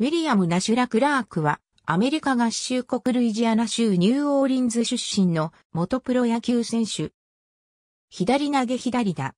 ウィリアム・ナシュラ・クラークは、アメリカ合衆国ルイジアナ州ニューオーリンズ出身の元プロ野球選手。左投げ左だ。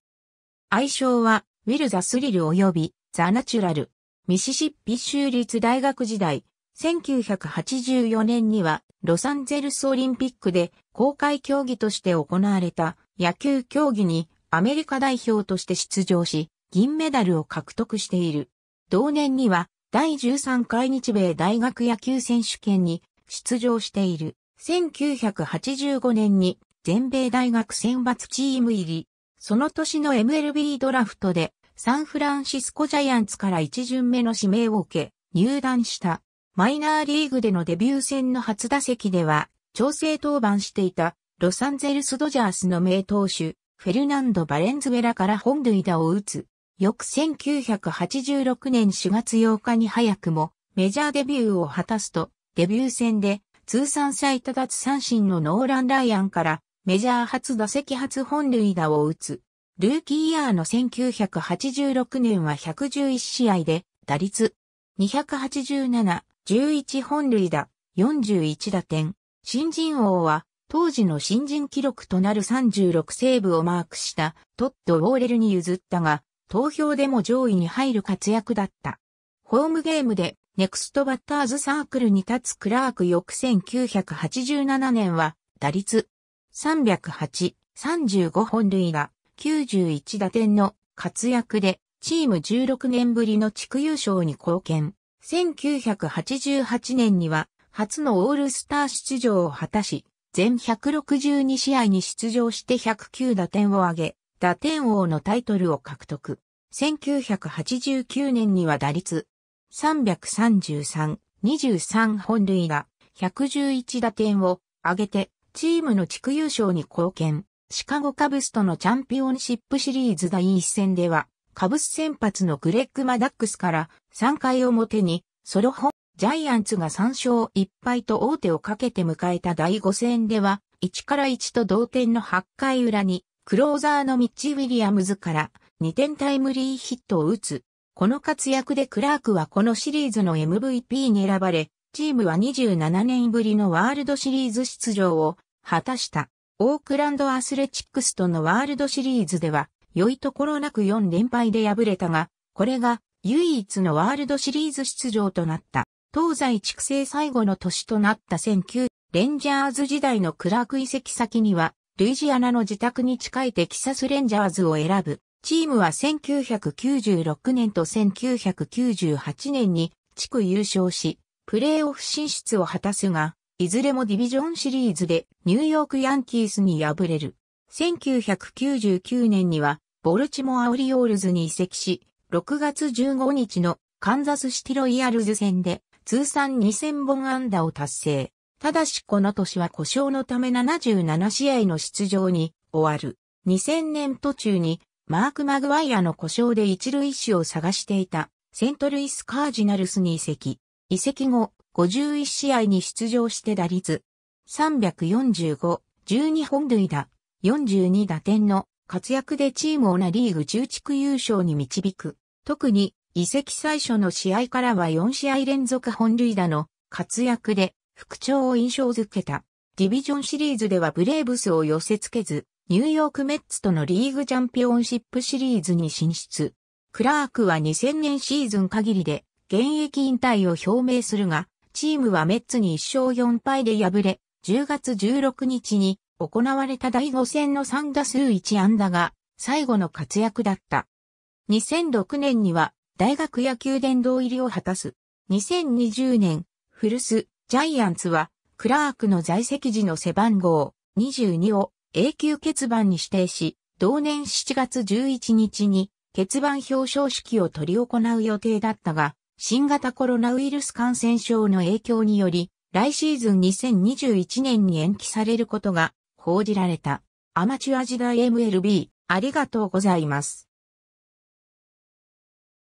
愛称は、ウィル・ザ・スリル及び、ザ・ナチュラル。ミシシッピ州立大学時代、1984年には、ロサンゼルスオリンピックで公開競技として行われた野球競技にアメリカ代表として出場し、銀メダルを獲得している。同年には第13回日米大学野球選手権に出場している。1985年に全米大学選抜チーム入り。その年の MLB ドラフトでサンフランシスコジャイアンツから一巡目の指名を受け入団した。マイナーリーグでのデビュー戦の初打席では調整登板していたロサンゼルスドジャースの名投手フェルナンド・バレンズベラから本塁打を打つ翌1986年4月8日に早くもメジャーデビューを果たすと、デビュー戦で通算最多奪三振のノーラン・ライアンからメジャー初打席初本塁打を打つ。ルーキーイヤーの1986年は111試合で打率287、11本塁打、41打点。新人王は当時の新人記録となる36セーブをマークしたトッド・ウォーレルに譲ったが、投票でも上位に入る活躍だった。ホームゲームでネクストバッターズサークルに立つクラーク翌1987年は打率308、35本塁打、91打点の活躍でチーム16年ぶりの地区優勝に貢献。1988年には初のオールスター出場を果たし、全162試合に出場して109打点を挙げ、打点王のタイトルを獲得。1989年には打率333、23本塁打、111打点を上げてチームの地区優勝に貢献。シカゴカブスとのチャンピオンシップシリーズ第一戦では、カブス先発のグレッグ・マダックスから3回表にソロホン、ジャイアンツが3勝1敗と王手をかけて迎えた第5戦では、1から1と同点の8回裏にクローザーのミッチ・ウィリアムズから2点タイムリーヒットを打つ。この活躍でクラークはこのシリーズの MVP に選ばれ、チームは27年ぶりのワールドシリーズ出場を果たした。オークランドアスレチックスとのワールドシリーズでは、良いところなく4連敗で敗れたが、これが唯一のワールドシリーズ出場となった。東西地区最後の年となった19レンジャーズ時代のクラーク遺跡先にはルイジアナの自宅に近いテキサスレンジャーズを選ぶ。チームは1996年と1998年に地区優勝し、プレーオフ進出を果たすが、いずれもディビジョンシリーズでニューヨークヤンキースに敗れる。1999年にはボルチモアオリオールズに移籍し、6月15日のカンザスシティロイヤルズ戦で通算2000本安打を達成。ただしこの年は故障のため77試合の出場に終わる。2000年途中にマーク・マグワイアの故障で一塁手を探していたセントルイス・カージナルスに移籍。移籍後51試合に出場して打率345、12本塁打、42打点の活躍でチームをナリーグ中地区優勝に導く。特に移籍最初の試合からは4試合連続本塁打の活躍で復調を印象づけた。ディビジョンシリーズではブレーブスを寄せ付けず、ニューヨークメッツとのリーグチャンピオンシップシリーズに進出。クラークは2000年シーズン限りで現役引退を表明するが、チームはメッツに1勝4敗で敗れ、10月16日に行われた第5戦の3打数1安打が最後の活躍だった。2006年には大学野球殿堂入りを果たす。2020年、古巣、ジャイアンツは、クラークの在籍時の背番号22を永久欠番に指定し、同年7月11日に欠番表彰式を取り行う予定だったが、新型コロナウイルス感染症の影響により、来シーズン2021年に延期されることが報じられた。アマチュア時代 MLB、ありがとうございます。